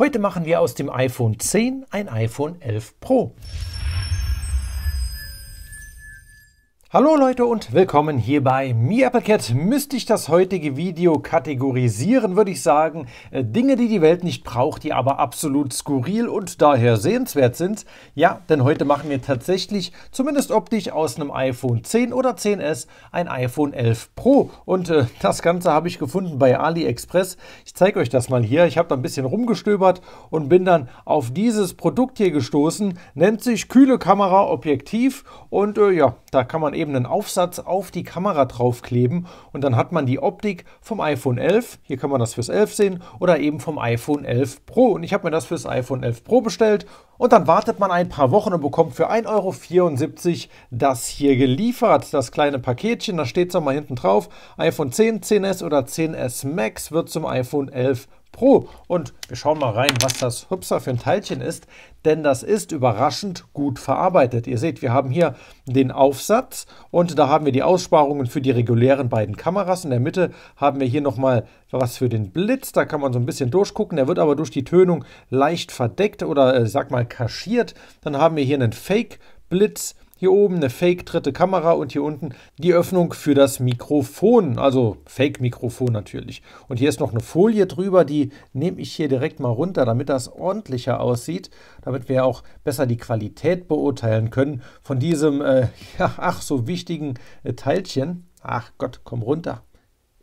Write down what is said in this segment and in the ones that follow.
Heute machen wir aus dem iPhone 10 ein iPhone 11 Pro. Hallo Leute und willkommen hier bei MiAppleCat. Müsste ich das heutige Video kategorisieren, würde ich sagen, äh, Dinge, die die Welt nicht braucht, die aber absolut skurril und daher sehenswert sind. Ja, denn heute machen wir tatsächlich, zumindest optisch aus einem iPhone 10 oder 10s, ein iPhone 11 Pro. Und äh, das Ganze habe ich gefunden bei AliExpress. Ich zeige euch das mal hier. Ich habe da ein bisschen rumgestöbert und bin dann auf dieses Produkt hier gestoßen. Nennt sich kühle Kamera Objektiv und äh, ja, da kann man eben eben einen Aufsatz auf die Kamera draufkleben und dann hat man die Optik vom iPhone 11, hier kann man das fürs 11 sehen, oder eben vom iPhone 11 Pro. Und ich habe mir das fürs iPhone 11 Pro bestellt und dann wartet man ein paar Wochen und bekommt für 1,74 Euro das hier geliefert, das kleine Paketchen, da steht es nochmal hinten drauf, iPhone 10, 10S oder 10S Max wird zum iPhone 11 Pro Pro. Und wir schauen mal rein, was das Hübser für ein Teilchen ist, denn das ist überraschend gut verarbeitet. Ihr seht, wir haben hier den Aufsatz und da haben wir die Aussparungen für die regulären beiden Kameras. In der Mitte haben wir hier nochmal was für den Blitz, da kann man so ein bisschen durchgucken. Der wird aber durch die Tönung leicht verdeckt oder äh, sag mal kaschiert. Dann haben wir hier einen Fake-Blitz hier oben eine fake dritte Kamera und hier unten die Öffnung für das Mikrofon, also fake Mikrofon natürlich. Und hier ist noch eine Folie drüber, die nehme ich hier direkt mal runter, damit das ordentlicher aussieht, damit wir auch besser die Qualität beurteilen können von diesem, äh, ja, ach so wichtigen äh, Teilchen. Ach Gott, komm runter.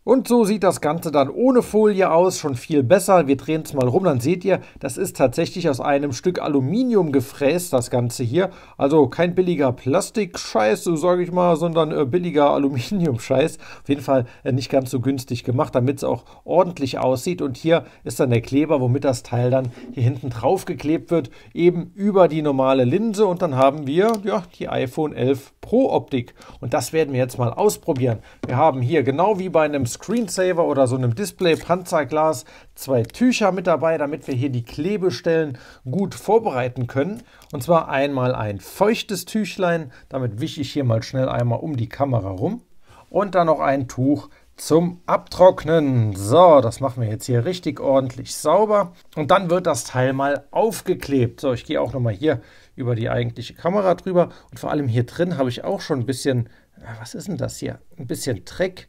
Und so sieht das Ganze dann ohne Folie aus, schon viel besser. Wir drehen es mal rum, dann seht ihr, das ist tatsächlich aus einem Stück Aluminium gefräst, das Ganze hier. Also kein billiger Plastikscheiß, so sage ich mal, sondern äh, billiger Aluminiumscheiß. Auf jeden Fall äh, nicht ganz so günstig gemacht, damit es auch ordentlich aussieht. Und hier ist dann der Kleber, womit das Teil dann hier hinten drauf geklebt wird, eben über die normale Linse. Und dann haben wir ja, die iPhone 11 Pro Optik. Und das werden wir jetzt mal ausprobieren. Wir haben hier genau wie bei einem Screensaver oder so einem Display Panzerglas zwei Tücher mit dabei, damit wir hier die Klebestellen gut vorbereiten können. Und zwar einmal ein feuchtes Tüchlein, damit wische ich hier mal schnell einmal um die Kamera rum. Und dann noch ein Tuch zum Abtrocknen. So, das machen wir jetzt hier richtig ordentlich sauber. Und dann wird das Teil mal aufgeklebt. So, ich gehe auch nochmal hier über die eigentliche Kamera drüber. Und vor allem hier drin habe ich auch schon ein bisschen, äh, was ist denn das hier? Ein bisschen Dreck.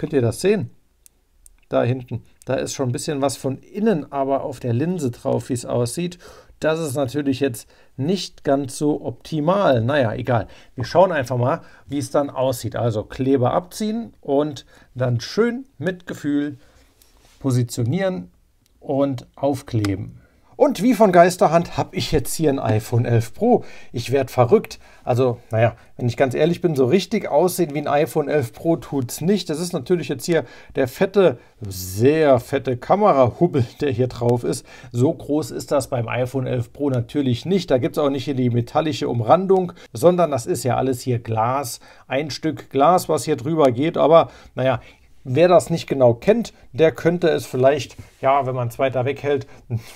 Könnt ihr das sehen? Da hinten, da ist schon ein bisschen was von innen, aber auf der Linse drauf, wie es aussieht. Das ist natürlich jetzt nicht ganz so optimal. Naja, egal. Wir schauen einfach mal, wie es dann aussieht. Also Kleber abziehen und dann schön mit Gefühl positionieren und aufkleben. Und wie von Geisterhand habe ich jetzt hier ein iPhone 11 Pro. Ich werde verrückt. Also, naja, wenn ich ganz ehrlich bin, so richtig aussehen wie ein iPhone 11 Pro tut es nicht. Das ist natürlich jetzt hier der fette, sehr fette Kamerahubbel, der hier drauf ist. So groß ist das beim iPhone 11 Pro natürlich nicht. Da gibt es auch nicht hier die metallische Umrandung, sondern das ist ja alles hier Glas. Ein Stück Glas, was hier drüber geht. Aber, naja, Wer das nicht genau kennt, der könnte es vielleicht, ja, wenn man es weiter weghält,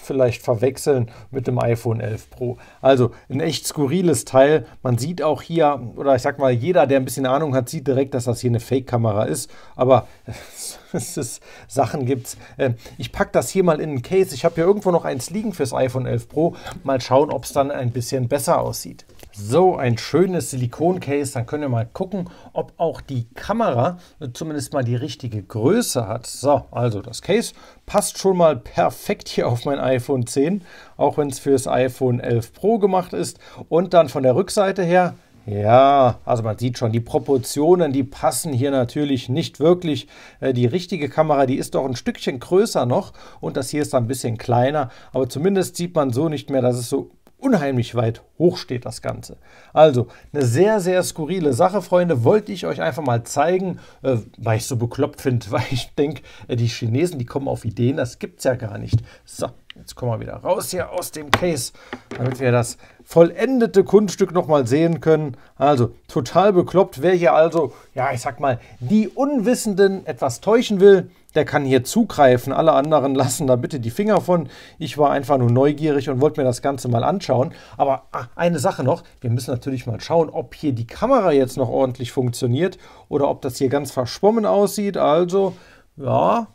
vielleicht verwechseln mit dem iPhone 11 Pro. Also ein echt skurriles Teil. Man sieht auch hier, oder ich sag mal, jeder, der ein bisschen Ahnung hat, sieht direkt, dass das hier eine Fake-Kamera ist. Aber es ist, Sachen gibt's. Ähm, ich packe das hier mal in einen Case. Ich habe hier irgendwo noch eins liegen fürs iPhone 11 Pro. Mal schauen, ob es dann ein bisschen besser aussieht. So, ein schönes Silikoncase. Dann können wir mal gucken, ob auch die Kamera zumindest mal die richtige Größe hat. So, also das Case passt schon mal perfekt hier auf mein iPhone 10, auch wenn es fürs iPhone 11 Pro gemacht ist. Und dann von der Rückseite her, ja, also man sieht schon, die Proportionen, die passen hier natürlich nicht wirklich. Äh, die richtige Kamera, die ist doch ein Stückchen größer noch und das hier ist ein bisschen kleiner, aber zumindest sieht man so nicht mehr, dass es so unheimlich weit hoch steht das Ganze. Also eine sehr, sehr skurrile Sache, Freunde. Wollte ich euch einfach mal zeigen, äh, weil ich so bekloppt finde, weil ich denke, äh, die Chinesen, die kommen auf Ideen, das gibt es ja gar nicht. So, jetzt kommen wir wieder raus hier aus dem Case, damit wir das vollendete Kunststück nochmal sehen können. Also total bekloppt, wer hier also, ja, ich sag mal, die Unwissenden etwas täuschen will, der kann hier zugreifen. Alle anderen lassen da bitte die Finger von. Ich war einfach nur neugierig und wollte mir das Ganze mal anschauen. Aber ah, eine Sache noch, wir müssen natürlich mal schauen, ob hier die Kamera jetzt noch ordentlich funktioniert oder ob das hier ganz verschwommen aussieht. Also, ja,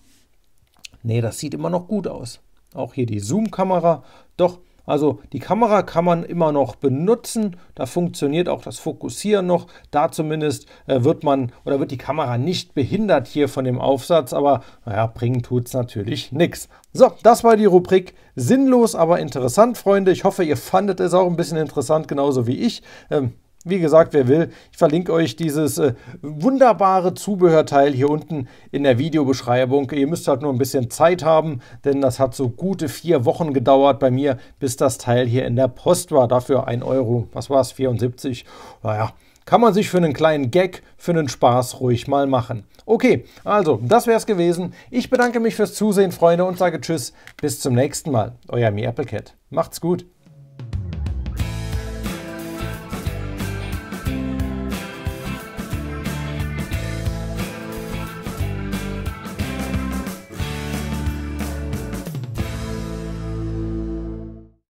nee, das sieht immer noch gut aus. Auch hier die Zoom-Kamera, doch also die Kamera kann man immer noch benutzen, da funktioniert auch das Fokussieren noch. Da zumindest äh, wird man oder wird die Kamera nicht behindert hier von dem Aufsatz, aber naja, bringen tut es natürlich nichts. So, das war die Rubrik sinnlos, aber interessant, Freunde. Ich hoffe, ihr fandet es auch ein bisschen interessant, genauso wie ich. Ähm, wie gesagt, wer will, ich verlinke euch dieses äh, wunderbare Zubehörteil hier unten in der Videobeschreibung. Ihr müsst halt nur ein bisschen Zeit haben, denn das hat so gute vier Wochen gedauert bei mir, bis das Teil hier in der Post war. Dafür 1 Euro, was war es, 74? Naja, kann man sich für einen kleinen Gag, für einen Spaß ruhig mal machen. Okay, also, das wäre es gewesen. Ich bedanke mich fürs Zusehen, Freunde, und sage Tschüss, bis zum nächsten Mal. Euer Mi Applecat. Macht's gut.